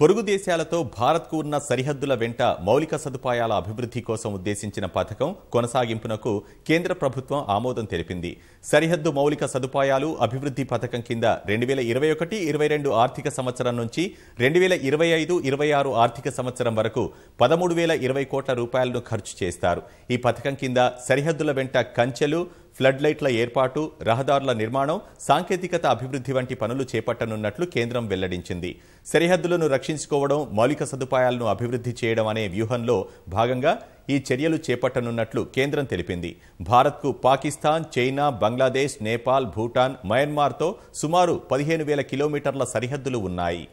పొరుగు దేశాలతో భారత్కు ఉన్న సరిహద్దుల వెంట మౌలిక సదుపాయాల అభివృద్ధి కోసం ఉద్దేశించిన పథకం కొనసాగింపునకు కేంద్ర ప్రభుత్వం ఆమోదం తెలిపింది సరిహద్దు మౌలిక సదుపాయాలు అభివృద్ధి పథకం కింద రెండు వేల ఇరవై ఒకటి ఇరవై రెండు ఆర్థిక సంవత్సరం నుంచి రెండు వేల ఇరవై ఐదు ఇరవై ఆరు ఆర్థిక సంవత్సరం వరకు పదమూడు వేల ఇరవై కోట్ల రూపాయలను ఖర్చు చేస్తారు ఈ పథకం కింద సరిహద్దుల వెంట కంచెలు ఫ్లడ్ లైట్ల ఏర్పాటు రహదారుల నిర్మాణం సాంకేతికత అభివృద్ధి వంటి పనులు చేపట్టనున్నట్లు కేంద్రం వెల్లడించింది సరిహద్దులను రక్షించుకోవడం మౌలిక సదుపాయాలను అభివృద్ధి చేయడం అనే వ్యూహంలో భాగంగా ఈ చర్యలు చేపట్టనున్నట్లు కేంద్రం తెలిపింది భారత్కు పాకిస్తాన్ చైనా బంగ్లాదేశ్ నేపాల్ భూటాన్ మయన్మార్తో సుమారు పదిహేను వేల కిలోమీటర్ల సరిహద్దులు ఉన్నాయి